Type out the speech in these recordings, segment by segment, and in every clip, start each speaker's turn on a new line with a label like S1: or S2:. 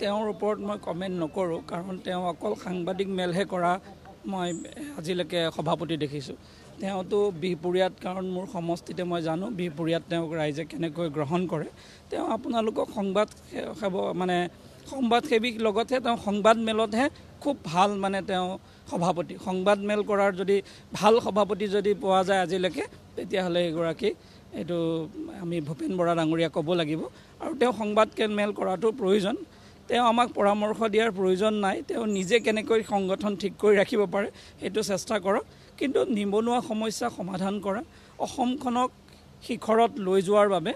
S1: তেওঁৰ ওপৰত মই কমেণ্ট নকৰোঁ কাৰণ তেওঁ অকল সাংবাদিক মেলহে কৰা মই আজিলৈকে সভাপতি দেখিছোঁ তেওঁতো বিহপুৰীয়াত কাৰণ মোৰ সমষ্টিতে মই জানো বিহপুৰীয়াত তেওঁক ৰাইজে কেনেকৈ গ্ৰহণ কৰে তেওঁ আপোনালোকক সংবাদ সেৱ মানে সংবাদসেৱীক লগতহে তেওঁ সংবাদ মেলতহে খুব ভাল মানে তেওঁ সভাপতি সংবাদ মেল কৰাৰ যদি ভাল সভাপতি যদি পোৱা যায় আজিলৈকে তেতিয়াহ'লে এগৰাকী এইটো আমি ভূপেন বৰা ডাঙৰীয়া ক'ব লাগিব আৰু তেওঁ সংবাদ মেল কৰাটো প্ৰয়োজন তেওঁ আমাক পৰামৰ্শ দিয়াৰ প্ৰয়োজন নাই তেওঁ নিজে কেনেকৈ সংগঠন ঠিক কৰি ৰাখিব পাৰে সেইটো চেষ্টা কৰক কিন্তু নিবনুৱা সমস্যা সমাধান কৰা অসমখনক শিখৰত লৈ যোৱাৰ বাবে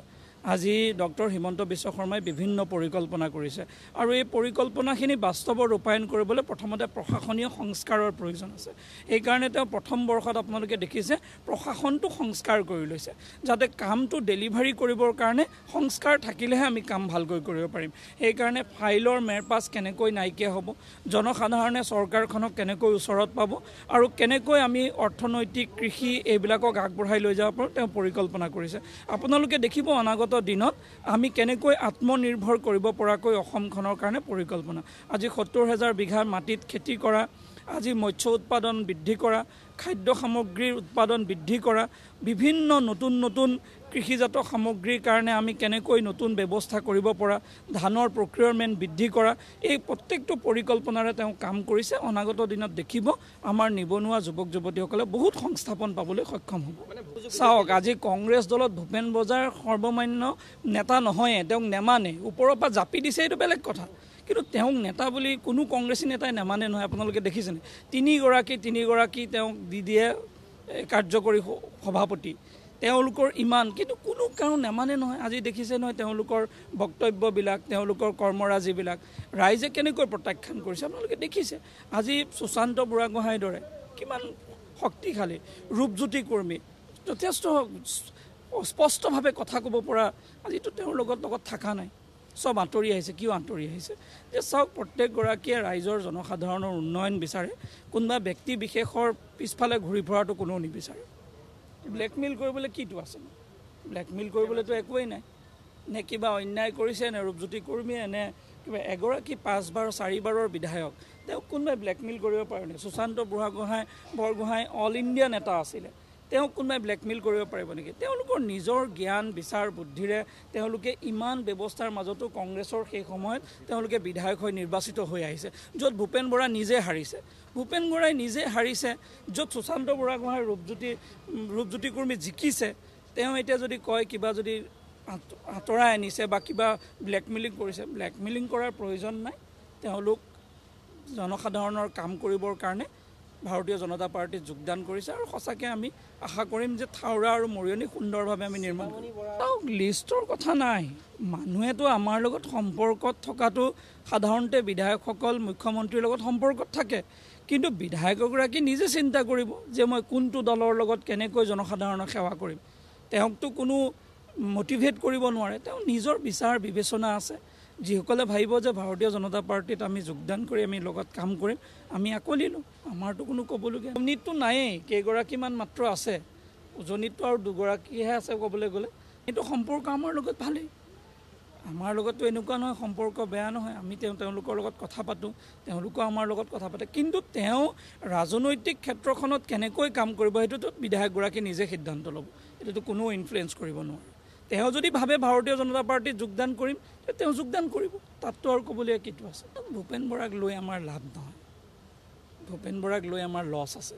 S1: আজি ডক্টৰ হিমন্ত বিশ্ব শৰ্মাই বিভিন্ন পৰিকল্পনা কৰিছে আৰু এই পৰিকল্পনাখিনি বাস্তৱ ৰূপায়ণ কৰিবলৈ প্ৰথমতে প্ৰশাসনীয় সংস্কাৰৰ প্ৰয়োজন আছে সেইকাৰণে তেওঁ প্ৰথম বৰ্ষত আপোনালোকে দেখিছে প্ৰশাসনটো সংস্কাৰ কৰি লৈছে যাতে কামটো ডেলিভাৰী কৰিবৰ কাৰণে সংস্কাৰ থাকিলেহে আমি কাম ভালকৈ কৰিব পাৰিম সেইকাৰণে ফাইলৰ মেৰপাছ কেনেকৈ নাইকিয়া হ'ব জনসাধাৰণে চৰকাৰখনক কেনেকৈ ওচৰত পাব আৰু কেনেকৈ আমি অৰ্থনৈতিক কৃষি এইবিলাকক আগবঢ়াই লৈ যাব পাৰোঁ তেওঁ পৰিকল্পনা কৰিছে আপোনালোকে দেখিব অনাগত অনাগত দিনত আমি কেনেকৈ আত্মনিৰ্ভৰ কৰিব পৰাকৈ অসমখনৰ কাৰণে পৰিকল্পনা আজি সত্তৰ হেজাৰ বিঘা মাটিত খেতি কৰা আজি মৎস্য উৎপাদন বৃদ্ধি কৰা খাদ্য সামগ্ৰীৰ উৎপাদন বৃদ্ধি কৰা বিভিন্ন নতুন নতুন কৃষিজাত সামগ্ৰীৰ কাৰণে আমি কেনেকৈ নতুন ব্যৱস্থা কৰিব পৰা ধানৰ প্ৰক্ৰিয়ৰমেণ্ট বৃদ্ধি কৰা এই প্ৰত্যেকটো পৰিকল্পনাৰে তেওঁ কাম কৰিছে অনাগত দিনত দেখিব আমাৰ নিবনুৱা যুৱক যুৱতীসকলে বহুত সংস্থাপন পাবলৈ সক্ষম হ'ব মানে চাওক আজি কংগ্ৰেছ দলত ভূপেন বজাৰ সৰ্বমান্য নেতা নহয়ে তেওঁক নেমানে ওপৰৰ পৰা জাপি দিছে এইটো বেলেগ কথা কিন্তু তেওঁক নেতা বুলি কোনো কংগ্ৰেছী নেতাই নেমানে নহয় আপোনালোকে দেখিছেনে তিনিগৰাকী তিনিগৰাকী তেওঁক দি দিয়ে কাৰ্যকৰী সভাপতি তেওঁলোকৰ ইমান কিন্তু কোনো কাৰণ নেমানে নহয় আজি দেখিছে নহয় তেওঁলোকৰ বক্তব্যবিলাক তেওঁলোকৰ কৰ্মৰাজিবিলাক ৰাইজে কেনেকৈ প্ৰত্যাখ্যান কৰিছে আপোনালোকে দেখিছে আজি সুশান্ত বুঢ়াগোহাঁইৰ দৰে কিমান শক্তিশালী ৰূপজ্যোতি কৰ্মী যথেষ্ট স্পষ্টভাৱে কথা ক'ব পৰা আজিতো তেওঁৰ লগত লগত থকা নাই চব আঁতৰি আহিছে কিয় আঁতৰি আহিছে যে চাওক প্ৰত্যেকগৰাকীয়ে ৰাইজৰ জনসাধাৰণৰ উন্নয়ন বিচাৰে কোনোবা ব্যক্তি বিশেষৰ পিছফালে ঘূৰি ফুৰাটো কোনেও নিবিচাৰে ব্লেকমেইল কৰিবলৈ কিটো আছে ব্লেকমেইল কৰিবলৈতো একোৱেই নাই নে কিবা অন্যায় কৰিছে নে ৰূপজ্যোতি কৰ্মীয়ে নে কিবা এগৰাকী পাঁচবাৰ চাৰিবাৰৰ বিধায়ক তেওঁক কোনোবাই ব্লেকমেইল কৰিব পাৰে পাৰেনে সুশান্ত বুঢ়াগোহাঁই বৰগোহাঁই অল ইণ্ডিয়া নেতা আছিলে তেওঁক কোনোবাই ব্লেকমেইল কৰিব পাৰিব নেকি তেওঁলোকৰ নিজৰ জ্ঞান বিচাৰ বুদ্ধিৰে তেওঁলোকে ইমান ব্যৱস্থাৰ মাজতো কংগ্ৰেছৰ সেই সময়ত তেওঁলোকে বিধায়ক হৈ নিৰ্বাচিত হৈ আহিছে য'ত ভূপেন বৰা নিজে হাৰিছে ভূপেন বৰাই নিজে হাৰিছে য'ত সুশান্ত বুঢ়াগোহাঁই ৰূপজ্যোতি ৰূপজ্যোতি কুৰ্মী জিকিছে তেওঁ এতিয়া যদি কয় কিবা যদি আঁতৰাই আনিছে বা কিবা ব্লেকমেইলিং কৰিছে ব্লেকমেইলিং কৰাৰ প্ৰয়োজন নাই তেওঁলোক জনসাধাৰণৰ কাম কৰিবৰ কাৰণে ভাৰতীয় জনতা পাৰ্টীত যোগদান কৰিছে আৰু সঁচাকৈ আমি আশা কৰিম যে থাউৰা আৰু মৰিয়নি সুন্দৰভাৱে আমি নিৰ্মাণ কৰিম লিষ্টৰ কথা নাই মানুহেতো আমাৰ লগত সম্পৰ্কত থকাটো সাধাৰণতে বিধায়কসকল মুখ্যমন্ত্ৰীৰ লগত সম্পৰ্কত থাকে কিন্তু বিধায়কগৰাকী নিজে চিন্তা কৰিব যে মই কোনটো দলৰ লগত কেনেকৈ জনসাধাৰণক সেৱা কৰিম তেওঁকতো কোনো মটিভেট কৰিব নোৱাৰে তেওঁ নিজৰ বিচাৰ বিবেচনা আছে যিসকলে ভাবিব যে ভাৰতীয় জনতা পাৰ্টীত আমি যোগদান কৰি আমি লগত কাম কৰিম আমি আকোলিলোঁ আমাৰতো কোনো ক'বলগীয়া নীতটো নায়েই কেইগৰাকীমান মাত্ৰ আছে উজনিততো আৰু দুগৰাকীহে আছে ক'বলৈ গ'লে এইটো সম্পৰ্ক আমাৰ লগত ভালেই আমাৰ লগততো এনেকুৱা নহয় সম্পৰ্ক বেয়া নহয় আমি তেওঁ তেওঁলোকৰ লগত কথা পাতোঁ তেওঁলোকেও আমাৰ লগত কথা পাতে কিন্তু তেওঁ ৰাজনৈতিক ক্ষেত্ৰখনত কেনেকৈ কাম কৰিব সেইটোতো বিধায়কগৰাকীয়ে নিজে সিদ্ধান্ত ল'ব সেইটোতো কোনো ইনফ্লুৱেঞ্চ কৰিব নোৱাৰে তেওঁ যদি ভাবে ভাৰতীয় জনতা পাৰ্টীত যোগদান কৰিম তেওঁ যোগদান কৰিব তাততো আৰু ক'বলগীয়া কিটো আছে ভূপেন বৰাক লৈ আমাৰ লাভ নহয় ভূপেন বৰাক লৈ আমাৰ লছ আছে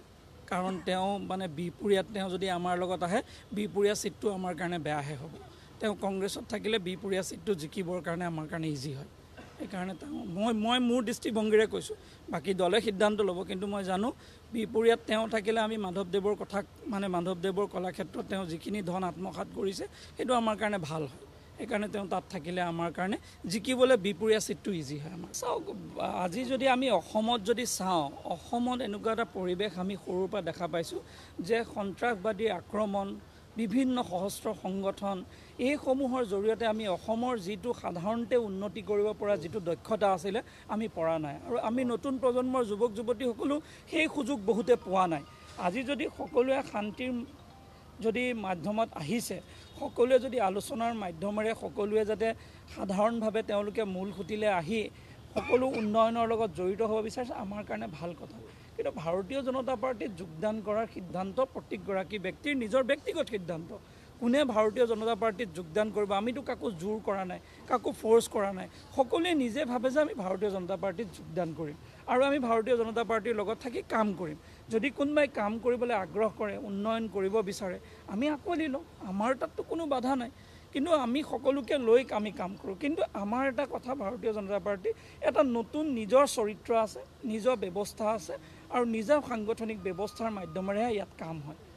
S1: কাৰণ তেওঁ মানে বিহপুৰীয়াত তেওঁ যদি আমাৰ লগত আহে বিহপুৰীয়া ছিটটো আমাৰ কাৰণে বেয়াহে হ'ব তেওঁ কংগ্ৰেছত থাকিলে বিহপুৰীয়া ছিটটো জিকিবৰ কাৰণে আমাৰ কাৰণে ইজি হয় সেইকাৰণে তেওঁ মই মই মোৰ দৃষ্টিভংগীৰে কৈছোঁ বাকী দলে সিদ্ধান্ত ল'ব কিন্তু মই জানো বিপৰীয়াত তেওঁ থাকিলে আমি মাধৱদেৱৰ কথা মানে মাধৱদেৱৰ কলাক্ষেত্ৰত তেওঁ যিখিনি ধন আত্মসাত কৰিছে সেইটো আমাৰ কাৰণে ভাল হয় সেইকাৰণে তেওঁ তাত থাকিলে আমাৰ কাৰণে জিকিবলৈ বিপৰীয়া ছিটটো ইজি হয় আমাৰ চাওক আজি যদি আমি অসমত যদি চাওঁ অসমত এনেকুৱা এটা পৰিৱেশ আমি সৰুৰ পৰা দেখা পাইছোঁ যে সন্ত্ৰাসবাদীৰ আক্ৰমণ বিভিন্ন সশস্ত্ৰ সংগঠন এইসমূহৰ জৰিয়তে আমি অসমৰ যিটো সাধাৰণতে উন্নতি কৰিব পৰা যিটো দক্ষতা আছিলে আমি পৰা নাই আৰু আমি নতুন প্ৰজন্মৰ যুৱক যুৱতীসকলো সেই সুযোগ বহুতে পোৱা নাই আজি যদি সকলোৱে শান্তিৰ যদি মাধ্যমত আহিছে সকলোৱে যদি আলোচনাৰ মাধ্যমেৰে সকলোৱে যাতে সাধাৰণভাৱে তেওঁলোকে মূল সুঁতিলে আহি সকলো উন্নয়নৰ লগত জড়িত হ'ব বিচাৰিছে আমাৰ কাৰণে ভাল কথা কিন্তু ভাৰতীয় জনতা পাৰ্টীত যোগদান কৰাৰ সিদ্ধান্ত প্ৰত্যেকগৰাকী ব্যক্তিৰ নিজৰ ব্যক্তিগত সিদ্ধান্ত কোনে ভাৰতীয় জনতা পাৰ্টীত যোগদান কৰিব আমিতো কাকো জোৰ কৰা নাই কাকো ফ'ৰ্চ কৰা নাই সকলোৱে নিজে ভাবে যে আমি ভাৰতীয় জনতা পাৰ্টীত যোগদান কৰিম আৰু আমি ভাৰতীয় জনতা পাৰ্টীৰ লগত থাকি কাম কৰিম যদি কোনোবাই কাম কৰিবলৈ আগ্ৰহ কৰে উন্নয়ন কৰিব বিচাৰে আমি আঁকোৱালি লওঁ আমাৰ তাততো কোনো বাধা নাই কিন্তু আমি সকলোকে লৈ আমি কাম কৰোঁ কিন্তু আমাৰ এটা কথা ভাৰতীয় জনতা পাৰ্টীৰ এটা নতুন নিজৰ চৰিত্ৰ আছে নিজৰ ব্যৱস্থা আছে আৰু নিজা সাংগঠনিক ব্যৱস্থাৰ মাধ্যমেৰেহে ইয়াত কাম হয়